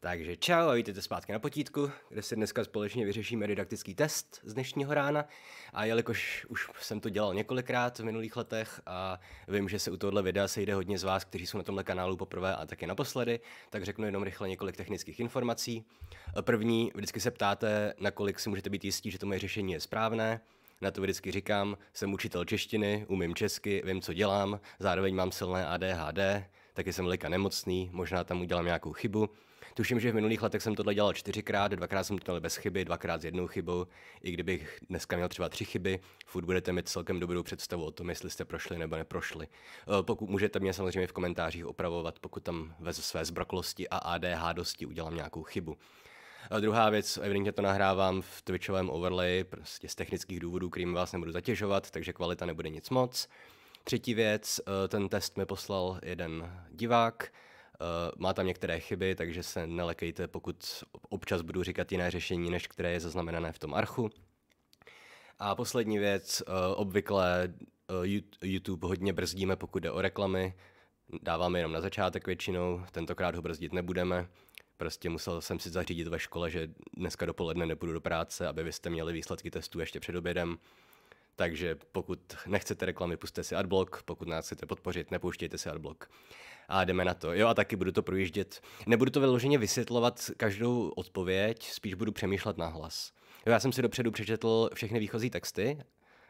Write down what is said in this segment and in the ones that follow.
Takže čau a vítejte zpátky na potítku, kde si dneska společně vyřešíme didaktický test z dnešního rána. A jelikož už jsem to dělal několikrát v minulých letech a vím, že se u tohle videa sejde hodně z vás, kteří jsou na tomhle kanálu poprvé a také naposledy, tak řeknu jenom rychle několik technických informací. První, vždycky se ptáte, nakolik si můžete být jistí, že to moje řešení je správné. Na to vždycky říkám, jsem učitel češtiny, umím česky, vím, co dělám, zároveň mám silné ADHD, taky jsem lika nemocný, možná tam udělám nějakou chybu, Tuším, že v minulých letech jsem tohle dělal čtyřikrát, dvakrát jsem to dělal bez chyby, dvakrát s jednou chybou. I kdybych dneska měl třeba tři chyby, furt budete mít celkem dobrou představu o tom, jestli jste prošli nebo neprošli. Eh, pokud můžete mě samozřejmě v komentářích opravovat, pokud tam ve své zbroklosti a ADHDosti udělám nějakou chybu. A druhá věc, evidentně to nahrávám v Twitchovém overlay, prostě z technických důvodů, kterým vás nebudu zatěžovat, takže kvalita nebude nic moc. Třetí věc, eh, ten test mi poslal jeden divák, Eh, má tam některé chyby, takže se nelekejte, pokud občas budu říkat jiné řešení, než které je zaznamenané v tom archu. A poslední věc, eh, obvykle eh, YouTube hodně brzdíme, pokud jde o reklamy. Dáváme jenom na začátek většinou, tentokrát ho brzdit nebudeme. Prostě musel jsem si zařídit ve škole, že dneska dopoledne nepůjdu do práce, aby vy jste měli výsledky testů ještě před obědem. Takže pokud nechcete reklamy, puste si adblock, pokud nás chcete podpořit, nepouštějte si adblock a jdeme na to. Jo, a taky budu to projíždět. Nebudu to vyloženě vysvětlovat každou odpověď, spíš budu přemýšlet na hlas. Jo, já jsem si dopředu přečetl všechny výchozí texty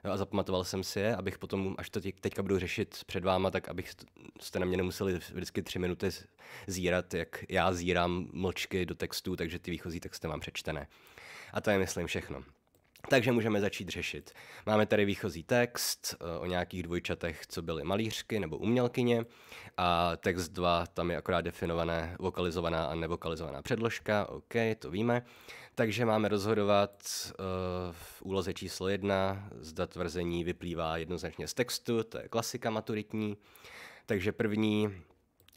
jo, a zapamatoval jsem si je, abych potom, až to teďka budu řešit před váma, tak abych jste na mě nemuseli vždycky tři minuty zírat, jak já zírám mlčky do textů, takže ty výchozí texty mám přečtené. A to je, myslím, všechno. Takže můžeme začít řešit. Máme tady výchozí text eh, o nějakých dvojčatech, co byly malířky nebo umělkyně. A text 2, tam je akorát definované vokalizovaná a nevokalizovaná předložka. OK, to víme. Takže máme rozhodovat uh, v úloze číslo 1, zda tvrzení vyplývá jednoznačně z textu, to je klasika maturitní. Takže první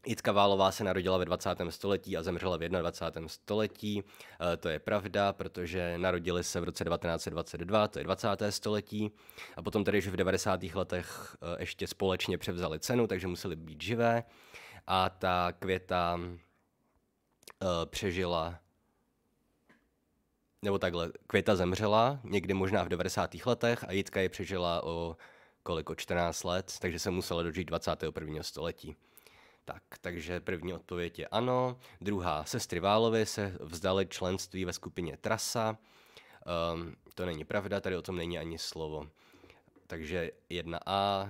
Jitka Válová se narodila ve 20. století a zemřela v 21. století. Eh, to je pravda, protože narodili se v roce 1922, to je 20. století. A potom tedy, že v 90. letech eh, ještě společně převzali cenu, takže museli být živé. A ta květa eh, přežila nebo takhle, Květa zemřela někdy možná v 90. letech a Jitka je přežila o koliko 14 let, takže se musela dožít 21. století tak, takže první odpověď je ano. Druhá, sestry Válové se vzdali členství ve skupině Trasa. Um, to není pravda, tady o tom není ani slovo. Takže jedna a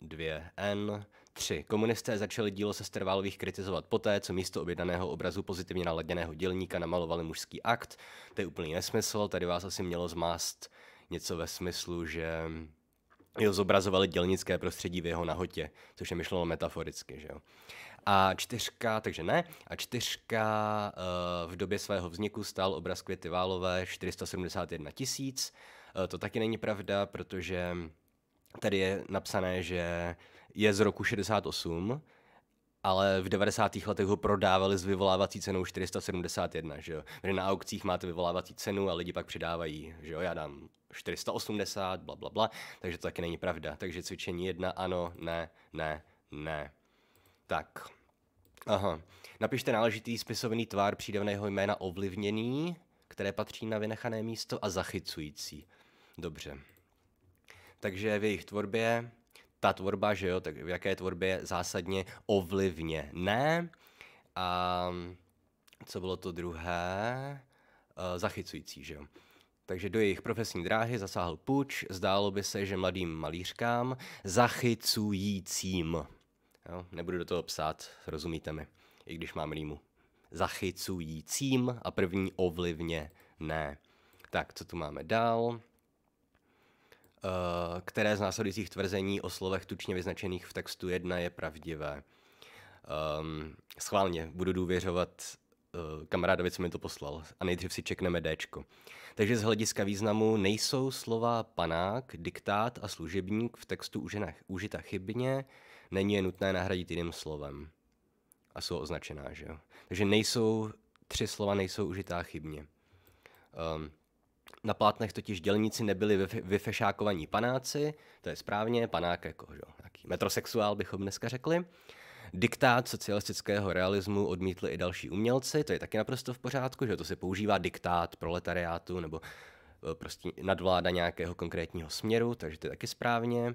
dvě n tři. Komunisté začali dílo sestr Válových kritizovat poté, co místo objednaného obrazu pozitivně naladěného dělníka namalovali mužský akt. To je úplný nesmysl, tady vás asi mělo zmást něco ve smyslu, že jo, zobrazovali dělnické prostředí v jeho nahotě, což je myšleno metaforicky, že jo. A čtyřka, takže ne, a čtyřka uh, v době svého vzniku stál obraz Květy Válové 471 tisíc. Uh, to taky není pravda, protože tady je napsané, že je z roku 68, ale v 90. letech ho prodávali s vyvolávací cenou 471, že jo. na aukcích máte vyvolávací cenu a lidi pak přidávají, že jo, já dám 480, bla, bla, bla, takže to taky není pravda. Takže cvičení jedna, ano, ne, ne, ne. Tak, aha. Napište náležitý spisovný tvar přídavného jména ovlivněný, které patří na vynechané místo a zachycující. Dobře. Takže v jejich tvorbě ta tvorba, že jo, tak v jaké tvorbě zásadně ovlivně ne. A co bylo to druhé? E, zachycující, že jo. Takže do jejich profesní dráhy zasáhl puč, zdálo by se, že mladým malířkám, zachycujícím. Jo, nebudu do toho psát, rozumíte mi, i když mám rýmu. Zachycujícím a první ovlivně ne. Tak, co tu máme dál? Eh, které z následujících tvrzení o slovech tučně vyznačených v textu 1 je pravdivé. Um, schválně, budu důvěřovat uh, kamarádovi, co mi to poslal. A nejdřív si čekneme D. Takže z hlediska významu nejsou slova panák, diktát a služebník v textu užena, užita chybně, není je nutné nahradit jiným slovem. A jsou označená, že jo. Takže nejsou, tři slova nejsou užitá chybně. Um, na plátnech totiž dělníci nebyli vyfešákovaní panáci, to je správně, panák jako že, nějaký metrosexuál bychom dneska řekli. Diktát socialistického realismu odmítli i další umělci, to je taky naprosto v pořádku, že to se používá diktát proletariátu nebo e, prostě nadvláda nějakého konkrétního směru, takže to je taky správně.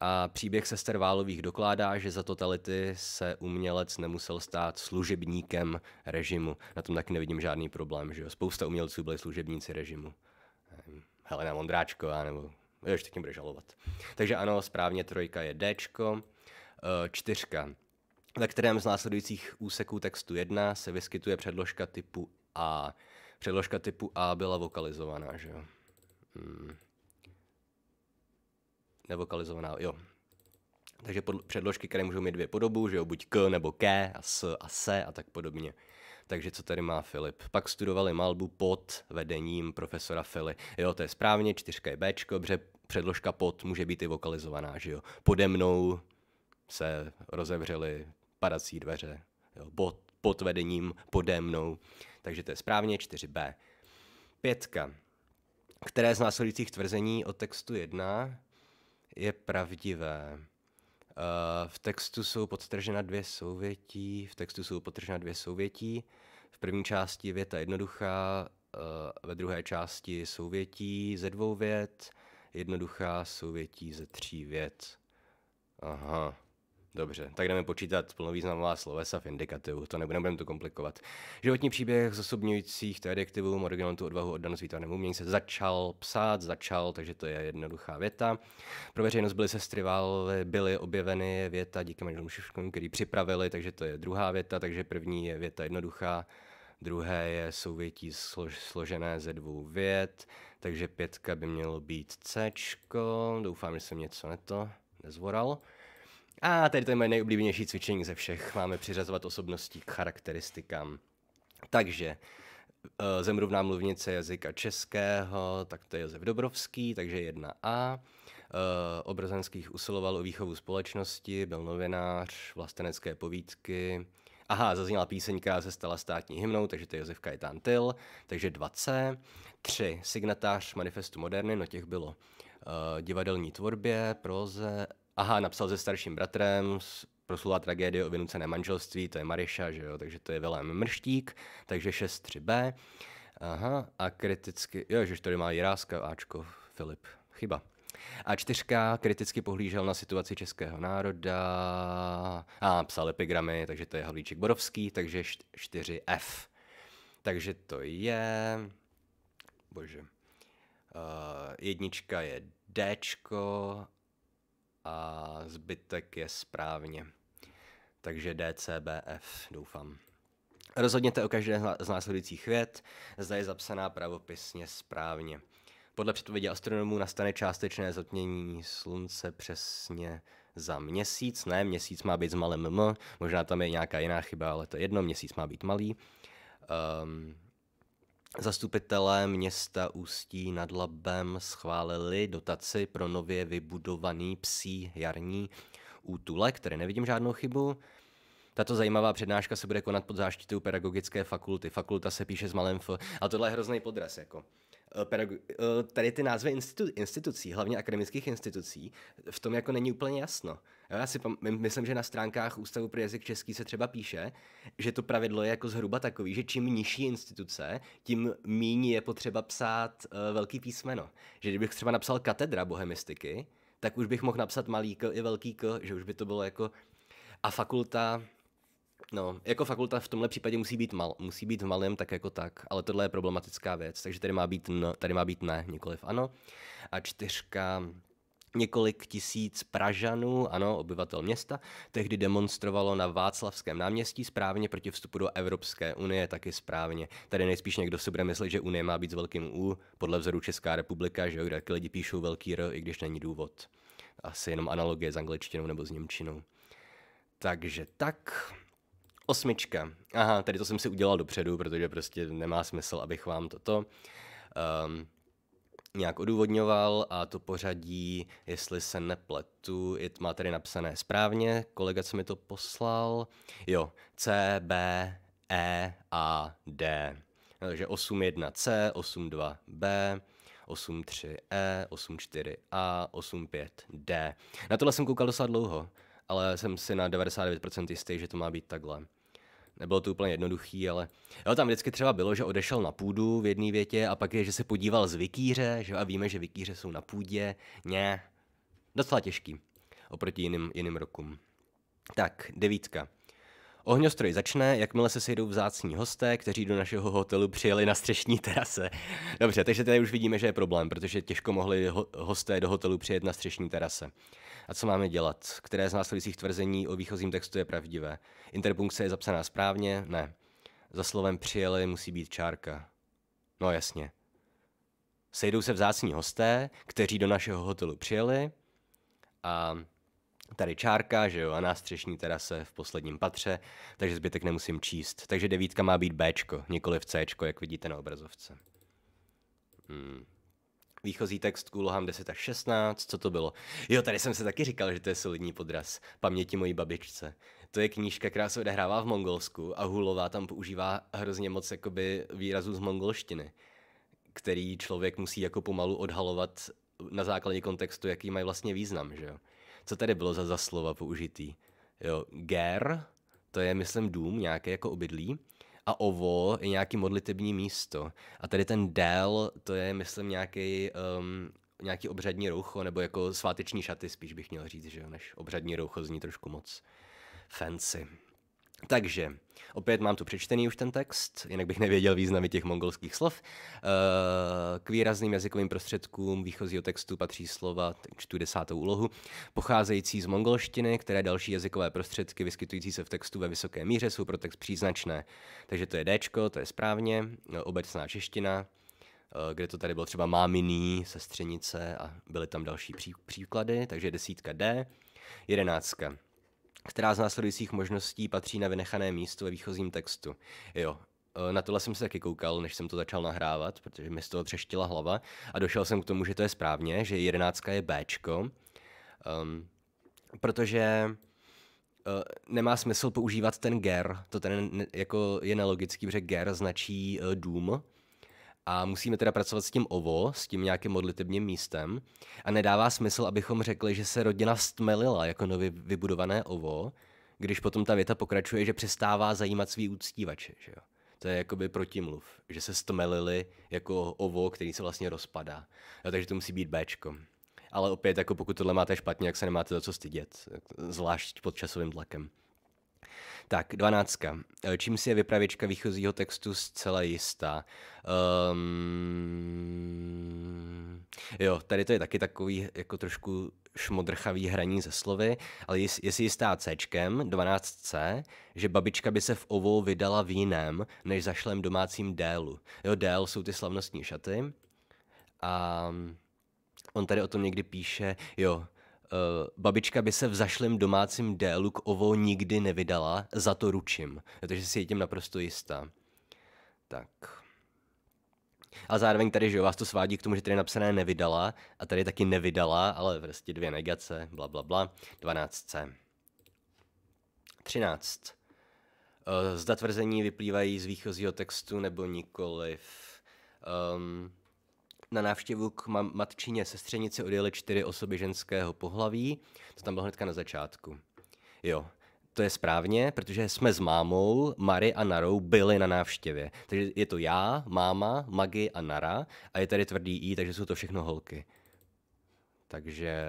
A příběh sester Válových dokládá, že za totality se umělec nemusel stát služebníkem režimu. Na tom taky nevidím žádný problém, že jo? Spousta umělců byli služebníci režimu. Helena Mondráčková, nebo ještě tím bude žalovat. Takže ano, správně trojka je D, eh, čtyřka. Ve kterém z následujících úseků textu 1 se vyskytuje předložka typu A. Předložka typu A byla vokalizovaná, že jo? Hmm. Nevokalizovaná, jo. Takže předložky, které můžou mít dvě podobu, že jo, buď k nebo ke a s a se a tak podobně. Uh, takže co tady má Filip. Pak studovali malbu pod vedením profesora Fili. Jo, to je správně, čtyřka je Bčko, protože předložka pod může být i vokalizovaná, že jo. Pode mnou se rozevřely padací dveře, jo, pod, pod vedením, pode mnou, takže to je správně 4b. Pětka. Které z následujících tvrzení o textu 1 je pravdivé? Eh, v textu jsou podtržena dvě souvětí, v textu jsou podtržena dvě souvětí. V první části věta jednoduchá, eh, ve druhé části souvětí ze dvou vět, jednoduchá souvětí ze tří vět. Aha. Dobře, tak jdeme počítat plnovýznamová slovesa v indikativu, to nebudeme, budem to komplikovat. Životní příběh zosobňujících to adjektivum, originalitu, odvahu, oddanost výtvarnému umění se začal psát, začal, takže to je jednoduchá věta. Pro veřejnost byly sestry Valve, byly objeveny věta díky manželům Šiškům, který připravili, takže to je druhá věta, takže první je věta jednoduchá, druhé je souvětí slož, složené ze dvou vět, takže pětka by mělo být C. Doufám, že jsem něco neto nezvoral. A tady to je moje nejoblíbenější cvičení ze všech. Máme přiřazovat osobností k charakteristikám. Takže eh, zemrovná mluvnice jazyka českého, tak to je Josef Dobrovský, takže jedna a eh, Obrazenských usiloval o výchovu společnosti, byl novinář, vlastenecké povídky. Aha, zazněla písenka, se stala státní hymnou, takže to je Josef Kajtán Tyl, takže 2C. 3. Signatář manifestu Moderny, no těch bylo uh, divadelní tvorbě, proze, aha, napsal se starším bratrem, proslula tragédie o vynucené manželství, to je Mariša, že jo, takže to je Vilém Mrštík, takže 6-3b. Aha, a kriticky, jo, že tady má Jiráska, Ačko, Filip, chyba. A čtyřka kriticky pohlížel na situaci českého národa a psal epigramy, takže to je Havlíček Borovský, takže 4F. Takže to je... Bože. Uh, jednička je Dčko a zbytek je správně. Takže DCBF, doufám. Rozhodněte o každé z následujících věd, zda je zapsaná pravopisně správně. Podle předpovědi astronomů nastane částečné zotmění slunce přesně za měsíc. Ne, měsíc má být s malým m, možná tam je nějaká jiná chyba, ale to jedno, měsíc má být malý. Um, Zastupitelé města Ústí nad Labem schválili dotaci pro nově vybudovaný psí jarní útulek, který nevidím žádnou chybu. Tato zajímavá přednáška se bude konat pod záštitou pedagogické fakulty. Fakulta se píše s malým F. A tohle je hrozný podraz, jako. Eh, eh, tady ty názvy institu- institucí, hlavně akademických institucí, v tom jako není úplně jasno. Já si pam- myslím, že na stránkách Ústavu pro jazyk český se třeba píše, že to pravidlo je jako zhruba takový, že čím nižší instituce, tím méně je potřeba psát uh, velký písmeno. Že kdybych třeba napsal katedra bohemistiky, tak už bych mohl napsat malý k i velký k, že už by to bylo jako a fakulta No, jako fakulta v tomhle případě musí být, mal, musí být v malém tak jako tak, ale tohle je problematická věc, takže tady má být, n, tady má být ne, nikoliv ano. A čtyřka Několik tisíc Pražanů, ano, obyvatel města, tehdy demonstrovalo na Václavském náměstí správně proti vstupu do Evropské unie, taky správně. Tady nejspíš někdo si bude myslet, že unie má být s velkým U, podle vzoru Česká republika, že jo, taky lidi píšou velký R, i když není důvod. Asi jenom analogie s angličtinou nebo s němčinou. Takže tak, Osmička. Aha, tady to jsem si udělal dopředu, protože prostě nemá smysl, abych vám toto um, nějak odůvodňoval a to pořadí, jestli se nepletu, je, má tady napsané správně, kolega, co mi to poslal, jo, C, B, E, A, D. Takže 8.1C, 8.2B, 8.3E, 8.4A, 8.5D. Na tohle jsem koukal dosa dlouho, ale jsem si na 99% jistý, že to má být takhle nebylo to úplně jednoduchý, ale jo, tam vždycky třeba bylo, že odešel na půdu v jedné větě a pak je, že se podíval z vikíře, že a víme, že vikíře jsou na půdě, ne, docela těžký oproti jiným, jiným rokům. Tak, devítka. Ohňostroj začne, jakmile se sejdou vzácní hosté, kteří do našeho hotelu přijeli na střešní terase. Dobře, takže tady už vidíme, že je problém, protože těžko mohli ho- hosté do hotelu přijet na střešní terase. A co máme dělat? Které z následujících tvrzení o výchozím textu je pravdivé? Interpunkce je zapsaná správně? Ne. Za slovem přijeli musí být čárka. No jasně. Sejdou se vzácní hosté, kteří do našeho hotelu přijeli a tady čárka, že jo, a nástřešní terase v posledním patře, takže zbytek nemusím číst. Takže devítka má být Bčko, nikoli v Cčko, jak vidíte na obrazovce. Hmm. Výchozí text k úlohám 10 až 16, co to bylo? Jo, tady jsem se taky říkal, že to je solidní podraz. Paměti mojí babičce. To je knížka, která se odehrává v Mongolsku a Hulová tam používá hrozně moc jakoby výrazů z mongolštiny, který člověk musí jako pomalu odhalovat na základě kontextu, jaký mají vlastně význam, že jo? Co tady bylo za, za slova použitý? Jo, ger, to je, myslím, dům, nějaké jako obydlí a ovo je nějaký modlitební místo. A tady ten del, to je, myslím, nějaký um, nějaký obřadní roucho, nebo jako sváteční šaty spíš bych měl říct, že jo, než obřadní roucho zní trošku moc fancy. Takže opět mám tu přečtený už ten text, jinak bych nevěděl významy těch mongolských slov. Eh, k výrazným jazykovým prostředkům výchozího textu patří slova, čtu desátou úlohu, pocházející z mongolštiny, které další jazykové prostředky vyskytující se v textu ve vysoké míře jsou pro text příznačné. Takže to je dčko, to je správně, eh, obecná čeština, eh, kde to tady bylo třeba máminý, sestřenice a byly tam další pří, příklady, takže desítka D, jedenáctka která z následujících možností patří na vynechané místo ve výchozím textu. Jo, e, na tohle jsem se taky koukal, než jsem to začal nahrávat, protože mi z toho třeštila hlava a došel jsem k tomu, že to je správně, že jedenáctka je Bčko, um, protože uh, nemá smysl používat ten ger, to ten jako je nelogický, protože ger značí uh, dům, a musíme teda pracovat s tím ovo, s tím nějakým modlitebním místem a nedává smysl, abychom řekli, že se rodina stmelila jako nově vybudované ovo, když potom ta věta pokračuje, že přestává zajímat svý úctívače. Že jo? To je jakoby protimluv, že se stmelili jako ovo, který se vlastně rozpadá. No, takže to musí být Bčko. Ale opět, jako pokud tohle máte špatně, jak se nemáte za co stydět, zvlášť pod časovým tlakem. Tak, dvanáctka. Eh, čím si je vypravěčka výchozího textu zcela jistá? Um, jo, tady to je taky takový jako trošku šmodrchavý hraní ze slovy, ale je, si jistá C, 12C, že babička by se v ovou vydala v jiném, než zašlem domácím délu. Jo, dél jsou ty slavnostní šaty. A on tady o tom někdy píše, jo, Eh, babička by se v zašlém domácím délu k ovo nikdy nevydala, za to ručím, protože si je tím naprosto jistá. Tak. A zároveň tady, že jo, vás to svádí k tomu, že tady je napsané nevydala a tady taky nevydala, ale prostě dvě negace, bla, bla, bla, 12c. 13. Eh, zda tvrzení vyplývají z výchozího textu nebo nikoliv. Um, na návštěvu k ma- matčině sestřenici odjeli čtyři osoby ženského pohlaví. To tam bylo hnedka na začátku. Jo, to je správně, protože jsme s mámou, Mary a Narou byli na návštěvě. Takže je to já, máma, Magi a Nara a je tady tvrdý I, takže jsou to všechno holky. Takže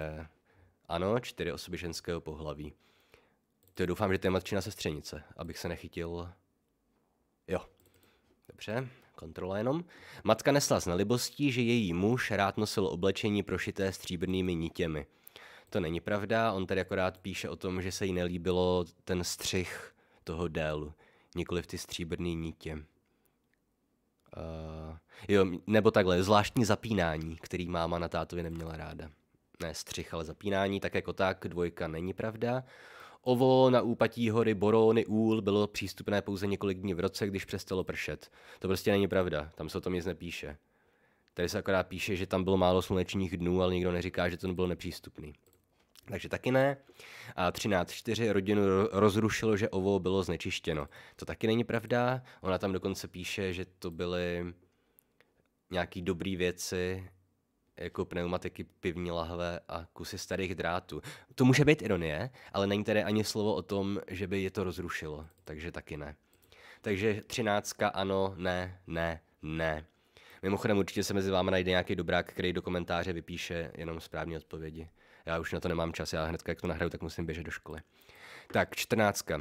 ano, čtyři osoby ženského pohlaví. To doufám, že to je matčina sestřenice, abych se nechytil. Jo. Dobře. Kontrola jenom. Matka nesla s nelibostí, že její muž rád nosil oblečení prošité stříbrnými nitěmi. To není pravda, on tady akorát píše o tom, že se jí nelíbilo ten střih toho délu, nikoli v ty stříbrné nitě. Uh, jo, nebo takhle, zvláštní zapínání, který máma na tátovi neměla ráda. Ne střih, ale zapínání, tak jako tak, dvojka není pravda. Ovo na úpatí hory Borony Úl bylo přístupné pouze několik dní v roce, když přestalo pršet. To prostě není pravda, tam se o tom nic nepíše. Tady se akorát píše, že tam bylo málo slunečních dnů, ale nikdo neříká, že to bylo nepřístupný. Takže taky ne. A 13.4 rodinu rozrušilo, že ovo bylo znečištěno. To taky není pravda. Ona tam dokonce píše, že to byly nějaký dobrý věci, jako pneumatiky, pivní lahve a kusy starých drátů. To může být ironie, ale není tady ani slovo o tom, že by je to rozrušilo, takže taky ne. Takže třináctka ano, ne, ne, ne. Mimochodem určitě se mezi vámi najde nějaký dobrák, který do komentáře vypíše jenom správné odpovědi. Já už na to nemám čas, já hned jak to nahraju, tak musím běžet do školy. Tak, čtrnáctka.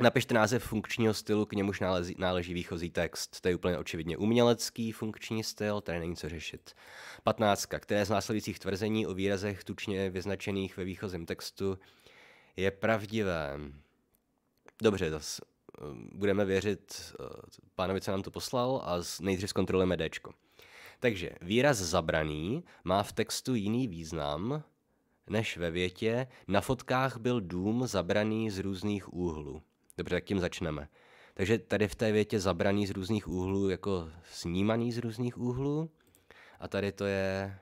Napište název funkčního stylu, k němuž náleží, náleží výchozí text. To je úplně očividně umělecký funkční styl, tady není co řešit. 15. Které z následujících tvrzení o výrazech tučně vyznačených ve výchozím textu je pravdivé? Dobře, zase eh, budeme věřit eh, pánovi, co nám to poslal a nejdřív zkontrolujeme D. Takže výraz zabraný má v textu jiný význam než ve větě na fotkách byl dům zabraný z různých úhlů. Dobře, tak tím začneme. Takže tady v té větě zabraný z různých úhlů, jako snímaný z různých úhlů. A tady to je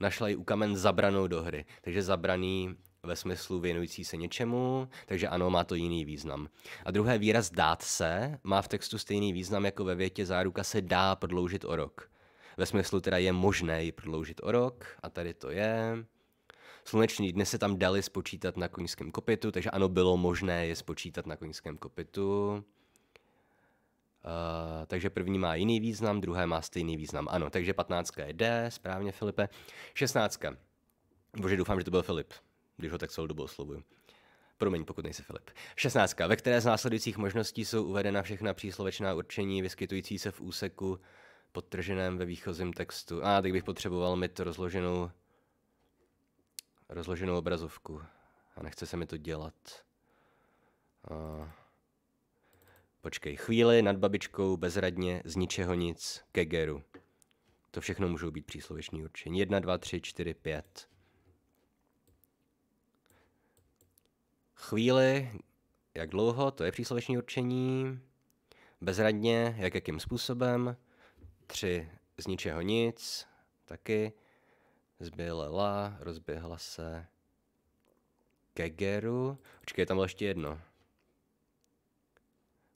našla ji u kamen zabranou do hry. Takže zabraný ve smyslu věnující se něčemu, takže ano, má to jiný význam. A druhé výraz dát se má v textu stejný význam jako ve větě záruka se dá prodloužit o rok. Ve smyslu teda je možné ji prodloužit o rok a tady to je Sluneční dny se tam dali spočítat na koňském kopitu, takže ano, bylo možné je spočítat na koňském kopitu. Uh, eh, takže první má jiný význam, druhé má stejný význam. Ano, takže 15 je D, správně Filipe. 16. Bože, doufám, že to byl Filip, když ho tak celou dobu oslovuju. Promiň, pokud nejsi Filip. 16. Ve které z následujících možností jsou uvedena všechna příslovečná určení vyskytující se v úseku podtrženém ve výchozím textu? A ah, tak bych potřeboval mít rozloženou rozloženou obrazovku a nechce se mi to dělat. A... počkej, chvíli nad babičkou, bezradně, z ničeho nic, ke geru. To všechno můžou být přísloveční určení. Jedna, dva, tři, čtyři, pět. Chvíli, jak dlouho, to je přísloveční určení. Bezradně, jak jakým způsobem. Tři, z ničeho nic, taky zbělela, rozběhla se Kegeru. Počkej, tam bylo ještě jedno.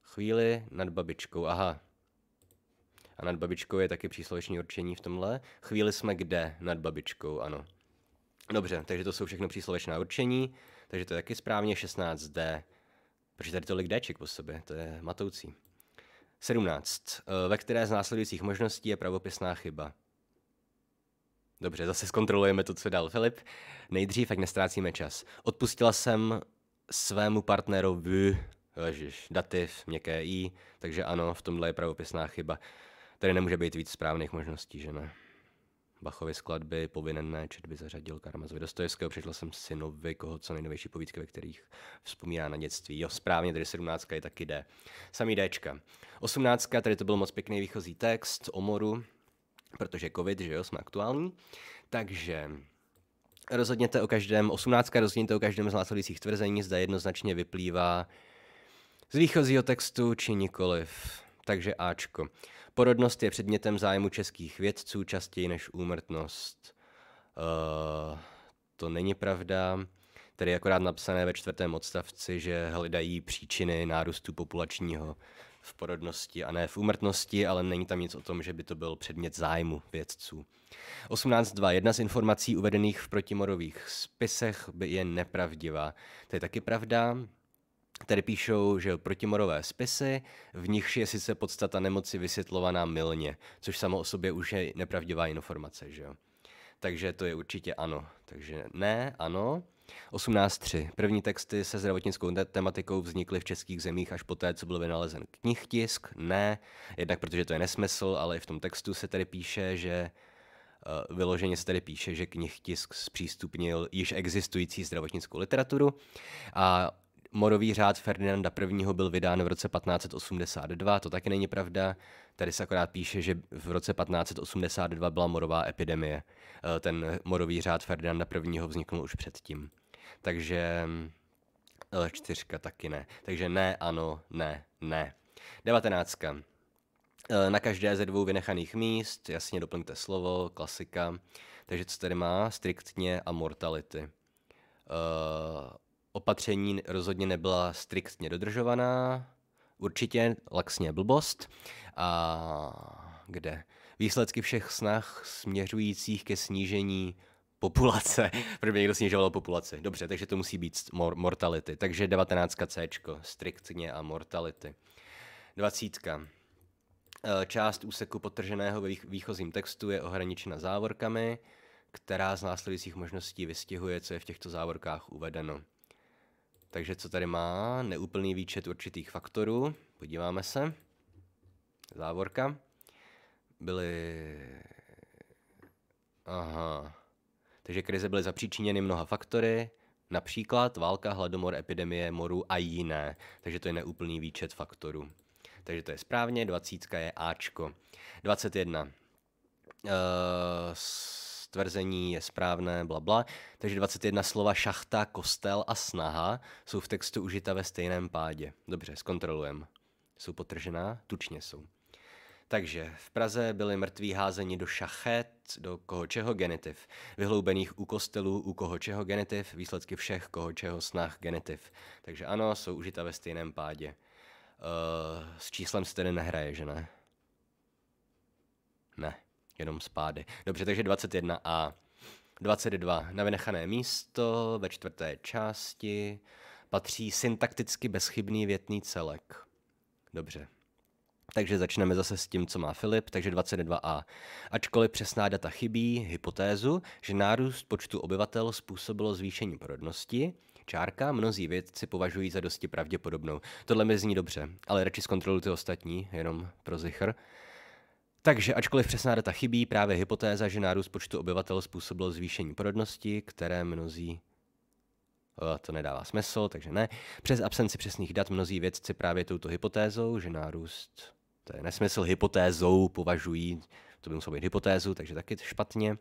Chvíli nad babičkou, aha. A nad babičkou je taky přísloveční určení v tomhle. Chvíli jsme kde nad babičkou, ano. Dobře, takže to jsou všechno příslovečná určení, takže to je taky správně 16D. Protože tady tolik Dček po sobě, to je matoucí. 17. Eh, ve které z následujících možností je pravopisná chyba? Dobře, zase zkontrolujeme to, co dal Filip. Nejdřív, jak nestrácíme čas. Odpustila jsem svému partnerovi, ležiš, dativ, měkké i, takže ano, v tomhle je pravopisná chyba. Tady nemůže být víc správných možností, že ne? Bachovy skladby, povinen mé četby zařadil Karmazovi Dostojevského, přečetl jsem synovi koho co nejnovější povídky, ve kterých vzpomíná na dětství. Jo, správně, tady 17 je taky D. Samý Dčka. 18, tady to byl moc pěkný výchozí text o moru, protože covid, že jo, jsme aktuální. Takže rozhodněte o každém, 18. rozhodněte o každém z následujících tvrzení, zda jednoznačně vyplývá z výchozího textu či nikoliv. Takže Ačko. Porodnost je předmětem zájmu českých vědců častěji než úmrtnost. Uh, to není pravda. Tady je akorát napsané ve čtvrtém odstavci, že hledají příčiny nárůstu populačního v porodnosti a ne v úmrtnosti, ale není tam nic o tom, že by to byl předmět zájmu vědců. 18.2. Jedna z informací uvedených v protimorových spisech by je nepravdivá. To je taky pravda. Tady píšou, že protimorové spisy, v nichž je sice podstata nemoci vysvětlovaná milně, což samo o sobě už je nepravdivá informace, že jo? Takže to je určitě ano. Takže ne, ano. 18.3. První texty se zdravotnickou tematikou vznikly v českých zemích až poté, co byl vynalezen tisk. Ne, jednak protože to je nesmysl, ale i v tom textu se tady píše, že eh, vyloženě se tady píše, že tisk zpřístupnil již existující zdravotnickou literaturu a Morový řád Ferdinanda I. byl vydán v roce 1582, to taky není pravda. Tady se akorát píše, že v roce 1582 byla morová epidemie. Eh, ten morový řád Ferdinanda I. vznikl už předtím. Takže eh, čtyřka taky ne. Takže ne, ano, ne, ne. Devatenáctka. Eh, na každé ze dvou vynechaných míst, jasně doplňte slovo, klasika. Takže co tady má? Striktně a mortality opatření rozhodně nebyla striktně dodržovaná, určitě laxně blbost. A kde? Výsledky všech snah směřujících ke snížení populace. Proč by někdo snižoval populaci? Dobře, takže to musí být mor- mortality. Takže 19 C, striktně a mortality. 20. E, část úseku potrženého ve výchozím textu je ohraničena závorkami, která z následujících možností vystihuje, co je v těchto závorkách uvedeno. Takže co tady má? Neúplný výčet určitých faktorů. Podíváme se. Závorka. Byly... Aha. Takže krize byly zapříčiněny mnoha faktory, například válka, hladomor, epidemie, moru a jiné. Takže to je neúplný výčet faktorů. Takže to je správně, 20 je Ačko. 21. Uh, eh, s tvrzení je správné, bla, bla. Takže 21 slova šachta, kostel a snaha jsou v textu užita ve stejném pádě. Dobře, zkontrolujeme. Jsou potržená? Tučně jsou. Takže v Praze byli mrtví házeni do šachet, do koho čeho genitiv, vyhloubených u kostelů, u koho čeho genitiv, výsledky všech koho čeho snah genitiv. Takže ano, jsou užita ve stejném pádě. Uh, s číslem se tedy nehraje, že ne? Ne jenom spády. Dobře, takže 21 a 22. Na vynechané místo ve čtvrté části patří syntakticky bezchybný větný celek. Dobře. Takže začneme zase s tím, co má Filip, takže 22a. Ačkoliv přesná data chybí, hypotézu, že nárůst počtu obyvatel způsobilo zvýšení porodnosti, čárka mnozí vědci považují za dosti pravděpodobnou. Tohle mi zní dobře, ale radši zkontroluji ty ostatní, jenom pro zichr. Takže ačkoliv přesná data chybí, právě hypotéza, že nárůst počtu obyvatel způsobilo zvýšení porodnosti, které mnozí eh, to nedává smysl, takže ne. Přes absenci přesných dat mnozí vědci právě touto hypotézou, že nárůst, to je nesmysl, hypotézou považují, to by muselo být hypotézu, takže taky špatně,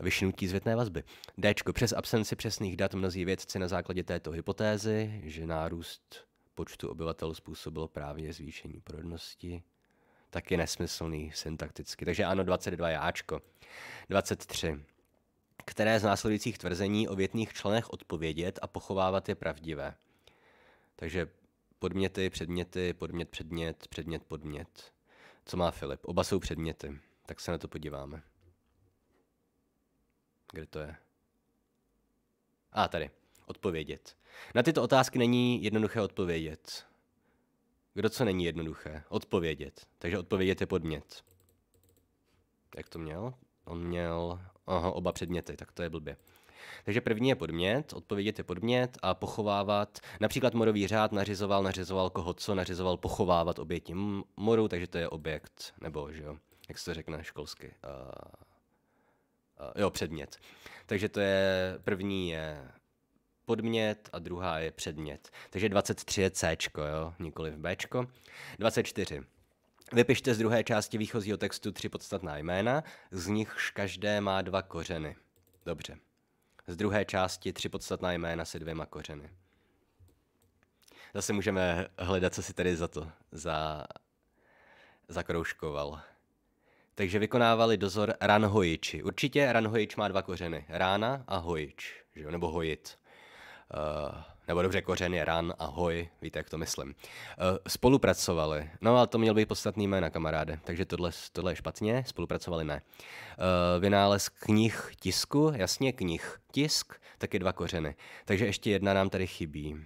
vyšnutí zvětné vazby. D. Přes absenci přesných dat mnozí vědci na základě této hypotézy, že nárůst počtu obyvatel způsobilo právě zvýšení porodnosti, taky nesmyslný syntakticky. Takže ano, 22 jáčko. 23. Které z následujících tvrzení o větných členech odpovědět a pochovávat je pravdivé? Takže podměty, předměty, podmět, předmět, předmět, podmět. Co má Filip? Oba jsou předměty, tak se na to podíváme. Kde to je? A, tady. Odpovědět. Na tyto otázky není jednoduché odpovědět. Kdo co není jednoduché? Odpovědět. Takže odpovědět je podmět. Jak to měl? On měl aha, oba předměty, tak to je blbě. Takže první je podmět, odpovědět je podmět a pochovávat. Například morový řád nařizoval, nařizoval koho co, nařizoval pochovávat oběti moru, takže to je objekt, nebo že jo, jak se to řekne školsky. Uh, uh, jo, předmět. Takže to je, první je podmět a druhá je předmět. Takže 23 je C, jo, nikoli v B. 24. Vypište z druhé části výchozího textu tři podstatná jména, z nichž každé má dva kořeny. Dobře. Z druhé části tři podstatná jména se dvěma kořeny. Zase můžeme hledat, co si tady za to za, zakrouškoval. Takže vykonávali dozor ranhojiči. Určitě ranhojič má dva kořeny. Rána a hojič, že jo? nebo hojit. Eh, nebo dobře, kořen je ran, ahoj, víte, jak to myslím. Eh, spolupracovali, no ale to měl být podstatný jména, kamaráde, takže tohle, tohle je špatně, spolupracovali ne. Eh, vynález knih tisku, jasně knih tisk, taky dva kořeny. Takže ještě jedna nám tady chybí.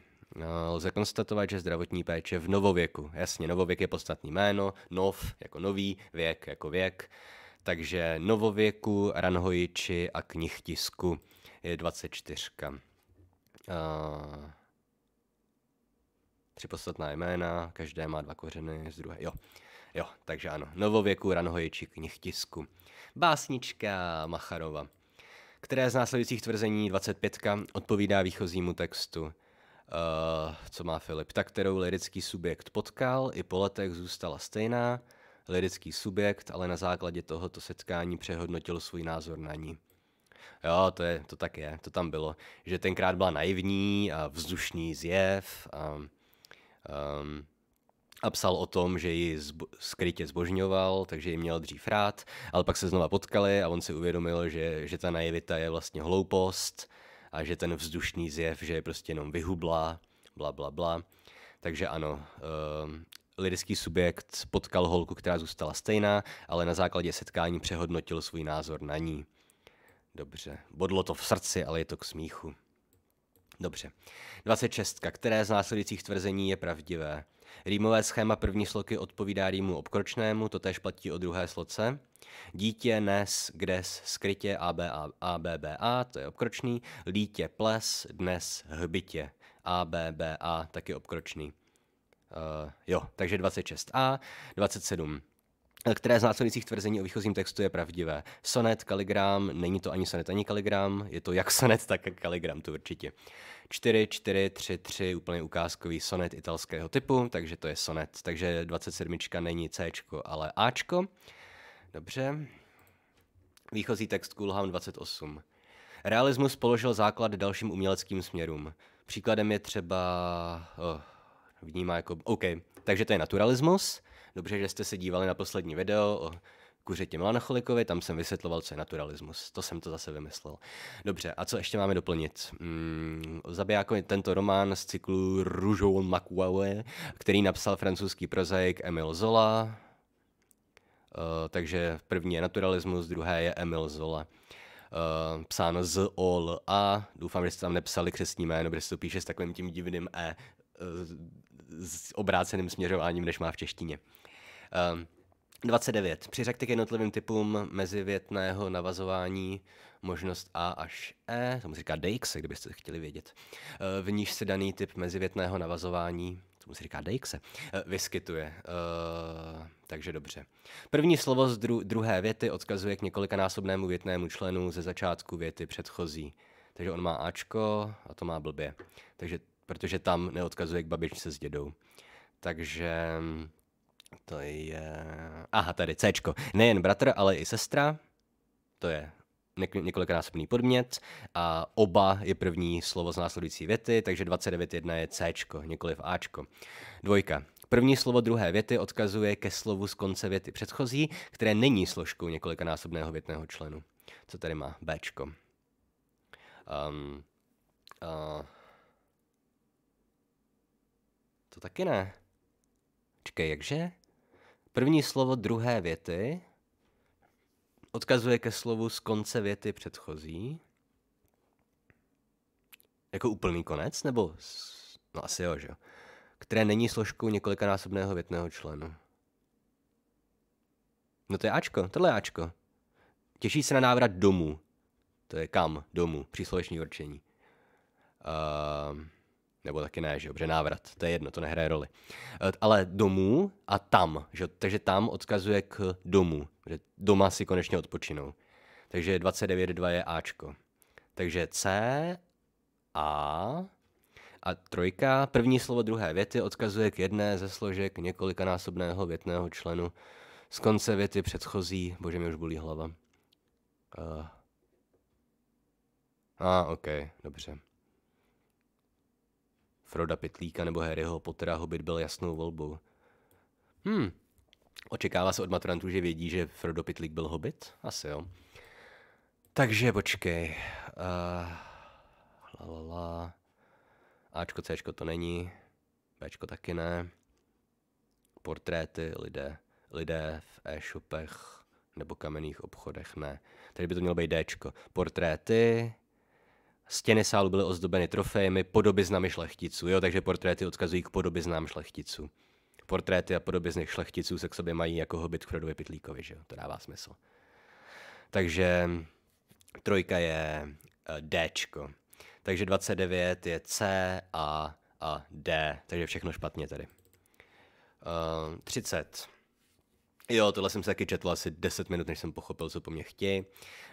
Lze konstatovat, že zdravotní péče v novověku, jasně, novověk je podstatný jméno, nov jako nový, věk jako věk, takže novověku, ranhojiči a knihtisku je 24 tři podstatná jména, každé má dva kořeny z druhé. Jo, jo, takže ano. Novověku, ranohojiči, knih tisku. Básnička Macharova, které z následujících tvrzení 25 odpovídá výchozímu textu. Uh, co má Filip? Tak, kterou lirický subjekt potkal, i po letech zůstala stejná. Lirický subjekt, ale na základě tohoto setkání přehodnotil svůj názor na ní. Jo, to, je, to tak je, to tam bylo. Že tenkrát byla naivní a vzdušný zjev a, um, a psal o tom, že ji zbo- skrytě zbožňoval, takže ji měl dřív rád, ale pak se znova potkali a on si uvědomil, že, že ta naivita je vlastně hloupost a že ten vzdušný zjev, že je prostě jenom vyhubla, bla, bla, bla. Takže ano, um, lidský subjekt potkal holku, která zůstala stejná, ale na základě setkání přehodnotil svůj názor na ní. Dobře. Bodlo to v srdci, ale je to k smíchu. Dobře. 26. Které z následujících tvrzení je pravdivé? Rýmové schéma první sloky odpovídá rýmu obkročnému, to též platí o druhé sloce. Dítě, nes, kdes, skrytě, b a. to je obkročný. Lítě, ples, dnes, hbitě, a, taky obkročný. Uh, jo, takže 26a, 27 které z následujících tvrzení o výchozím textu je pravdivé. Sonet, kaligram, není to ani sonet, ani kaligram, je to jak sonet, tak kaligram, to určitě. 4, 4, 3, 3, úplně ukázkový sonet italského typu, takže to je sonet. Takže 27 není C, ale A. Dobře. Výchozí text Kulham 28. Realismus položil základ dalším uměleckým směrům. Příkladem je třeba... Oh, vnímá jako... OK, takže to je naturalismus. Dobře, že jste se dívali na poslední video o kuřetě Melancholikovi, tam jsem vysvětloval, co je naturalismus. To jsem to zase vymyslel. Dobře, a co ještě máme doplnit? Mm, Zabijáko je tento román z cyklu Rougeau Macouawe, který napsal francouzský prozaik Emil Zola. Uh, takže první je naturalismus, druhé je Emil Zola. Uh, psáno z OL A. Doufám, že jste tam nepsali křesní jméno, protože se to píše s takovým tím divným E uh, s obráceným směřováním, než má v češtině. Um, 29. Přiřekte k jednotlivým typům mezivětného navazování možnost A až E, tomu se říká DX, kdybyste chtěli vědět, ehm, v níž se daný typ mezivětného navazování, tomu se říká DX, eh, vyskytuje. Ehm, takže dobře. První slovo z dru- druhé věty odkazuje k několikanásobnému větnému členu ze začátku věty předchozí. Takže on má Ačko a to má blbě. Takže, protože tam neodkazuje k babičce s dědou. Takže to je... Aha, tady C. Nejen bratr, ale i sestra. To je několikanásobný podmět a oba je první slovo z následující věty, takže 29.1 je C, nikoliv A. Dvojka. První slovo druhé věty odkazuje ke slovu z konce věty předchozí, které není složkou několikanásobného větného členu. Co tady má B? Um, uh, to taky ne. Čekej, jakže? První slovo druhé věty odkazuje ke slovu z konce věty předchozí. Jako úplný konec? Nebo... S... No asi jo, že jo. Které není složkou několikanásobného větného členu. No to je Ačko, tohle je Ačko. Těší se na návrat domů. To je kam? Domů. Příslovečný určení. Uh nebo taky ne, že dobře, návrat, to je jedno, to nehraje roli. E, ale domů a tam, že? takže tam odkazuje k domu, že doma si konečně odpočinou. Takže 29.2 je Ačko. Takže C, A a trojka, první slovo druhé věty odkazuje k jedné ze složek několikanásobného větného členu z konce věty předchozí, bože mi už bolí hlava. Uh. A, ah, ok, dobře. Froda Pitlíka nebo Harryho Pottera Hobbit byl jasnou volbou. Hmm, očekává se od maturantů, že vědí, že Frodo Pitlík byl Hobbit? Asi jo. Takže počkej. Uh, la, la, la. Ačko, Cčko to není. Bčko taky ne. Portréty lidé, lidé v e-shopech nebo kamenných obchodech ne. Tady by to mělo být Dčko. Portréty, Stěny sálu byly ozdobeny trofejemi, podoby znamy šlechticů, jo, takže portréty odkazují k podoby znám šlechticů. Portréty a podoby z nich šlechticů se k sobě mají jako hobit k Frodovi Pitlíkovi, že jo, to dává smysl. Takže trojka je eh, D. Takže 29 je C a, a D, takže všechno špatně tady. Uh, eh, 30. Jo, tohle jsem se taky četl asi 10 minut, než jsem pochopil, co po mně chtějí,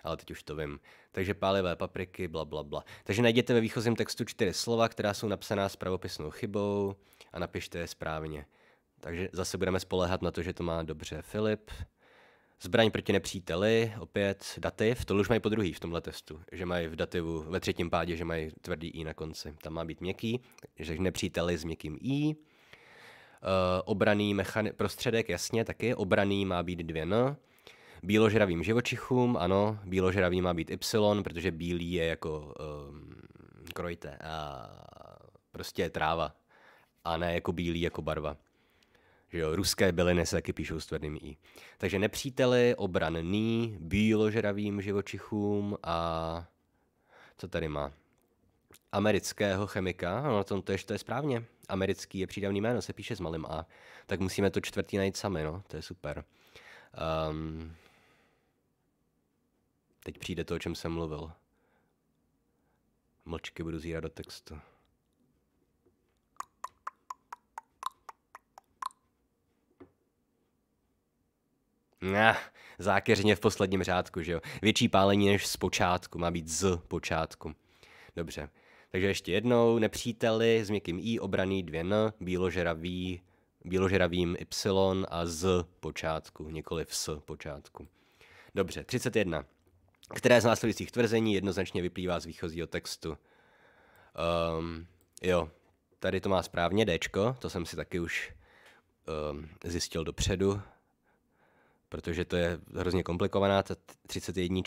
ale teď už to vím. Takže pálivé papriky, bla, bla, bla. Takže najděte ve výchozím textu čtyři slova, která jsou napsaná s pravopisnou chybou a napište je správně. Takže zase budeme spolehat na to, že to má dobře Filip. Zbraň proti nepříteli, opět dativ, to už mají po druhý v tomhle testu, že mají v dativu ve třetím pádě, že mají tvrdý i na konci. Tam má být měkký, takže nepříteli s měkkým i. Eh, obraný mechani- prostředek, jasně, taky. Obraný má být 2N. Bíložravým živočichům, ano. Bíložravý má být Y, protože bílý je jako um, krojte. A prostě je tráva. A ne jako bílý, jako barva. Že jo, ruské byliny se taky píšou s tvrdým i. Takže nepříteli, obranný, bíložravým živočichům a co tady má? Amerického chemika, no na tom to to je správně americký je přídavný jméno, se píše s malým A, tak musíme to čtvrtý najít sami, no, to je super. Um, teď přijde to, o čem jsem mluvil. Mlčky budu zírat do textu. Nah, zákeřně v posledním řádku, že jo. Větší pálení než z počátku, má být z počátku. Dobře. Takže ještě jednou, nepříteli s měkkým i, obraný dvě n, bíložravý, bíložravým y a z počátku, nikoli v s počátku. Dobře, 31. Které z následujících tvrzení jednoznačně vyplývá z výchozího textu? Um, jo, tady to má správně D, to jsem si taky už um, zjistil dopředu, protože to je hrozně komplikovaná, ta 31.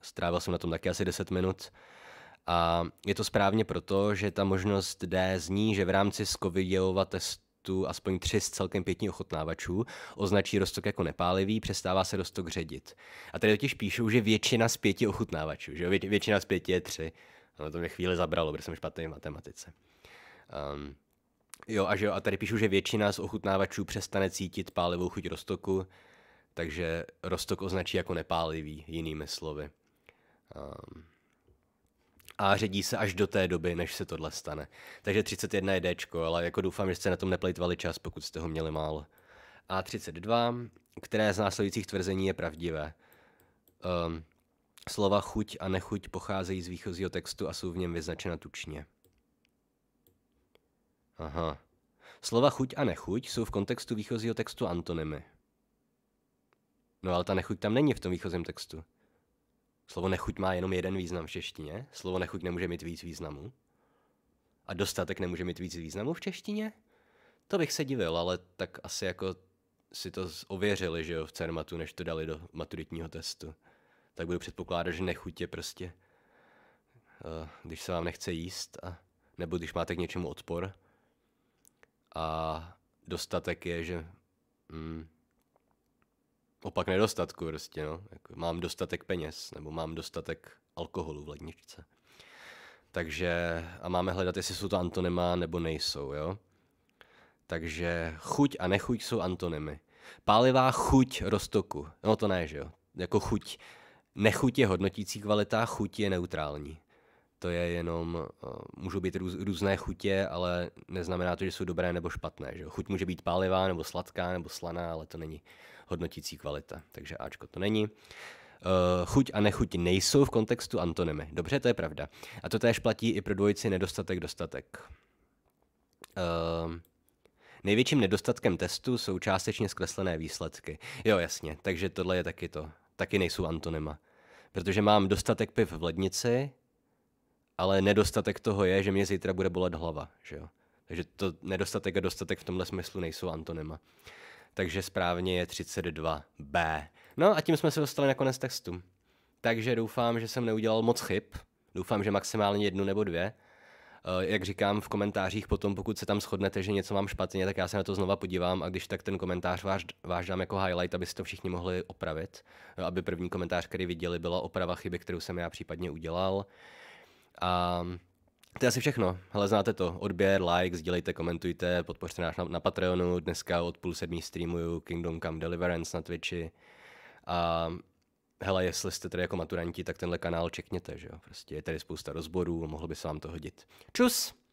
Strávil jsem na tom taky asi 10 minut. A je to správně proto, že ta možnost D zní, že v rámci skovidělova testu aspoň tři z celkem pěti ochotnávačů označí rostok jako nepálivý, přestává se rostok ředit. A tady totiž píšou, že většina z pěti ochutnávačů, že jo? Vě- většina z pěti je tři. No to mě chvíli zabralo, protože jsem špatný v matematice. Um, jo, a, že jo, a tady píšu, že většina z ochutnávačů přestane cítit pálivou chuť rostoku, takže rostok označí jako nepálivý, jinými slovy. Um, a ředí se až do té doby, než se tohle stane. Takže 31 je Dčko, ale jako doufám, že jste na tom neplejtvali čas, pokud jste ho měli málo. A 32, které z následujících tvrzení je pravdivé. Um, slova chuť a nechuť pocházejí z výchozího textu a jsou v něm vyznačena tučně. Aha. Slova chuť a nechuť jsou v kontextu výchozího textu antonymy. No ale ta nechuť tam není v tom výchozím textu. Slovo nechuť má jenom jeden význam v češtině. Slovo nechuť nemůže mít víc významů. A dostatek nemůže mít víc významů v češtině? To bych se divil, ale tak asi jako si to ověřili, že jo, v Cermatu, než to dali do maturitního testu. Tak budu předpokládat, že nechuť je prostě, eh, když se vám nechce jíst, a, nebo když máte k něčemu odpor. A dostatek je, že mm, opak nedostatku prostě, no. Jako mám dostatek peněz, nebo mám dostatek alkoholu v ledničce. Takže, a máme hledat, jestli jsou to antonyma, nebo nejsou, jo. Takže chuť a nechuť jsou antonymy. Pálivá chuť roztoku. No to ne, že jo. Jako chuť. Nechuť je hodnotící kvalita, chuť je neutrální to je jenom, eh, můžou být růz, různé chutě, ale neznamená to, že jsou dobré nebo špatné. Že? Chuť může být pálivá nebo sladká nebo slaná, ale to není hodnotící kvalita, takže Ačko to není. Uh, chuť a nechuť nejsou v kontextu antonymy. Dobře, to je pravda. A to též platí i pro dvojici nedostatek dostatek. Uh, největším nedostatkem testu jsou částečně zkreslené výsledky. Jo, jasně, takže tohle je taky to. Taky nejsou antonyma. Protože mám dostatek piv v lednici, ale nedostatek toho je, že mě zítra bude bolet hlava, že jo. Takže to nedostatek a dostatek v tomhle smyslu nejsou antonyma. Takže správně je 32b. No a tím jsme se dostali na konec textu. Takže doufám, že jsem neudělal moc chyb. Doufám, že maximálně jednu nebo dvě. Eh, jak říkám v komentářích potom, pokud se tam shodnete, že něco mám špatně, tak já se na to znova podívám a když tak ten komentář váš, váš dám jako highlight, aby si to všichni mohli opravit. Eh, aby první komentář, který viděli, byla oprava chyby, kterou jsem já případně udělal. A to je asi všechno. Hele, znáte to. Odběr, like, sdílejte, komentujte, podpořte nás na, na Patreonu. Dneska od půl sedmí streamuju Kingdom Come Deliverance na Twitchi. A hele, jestli jste tady jako maturanti, tak tenhle kanál čekněte, že jo. Prostě je tady spousta rozborů, mohlo by se vám to hodit. Čus!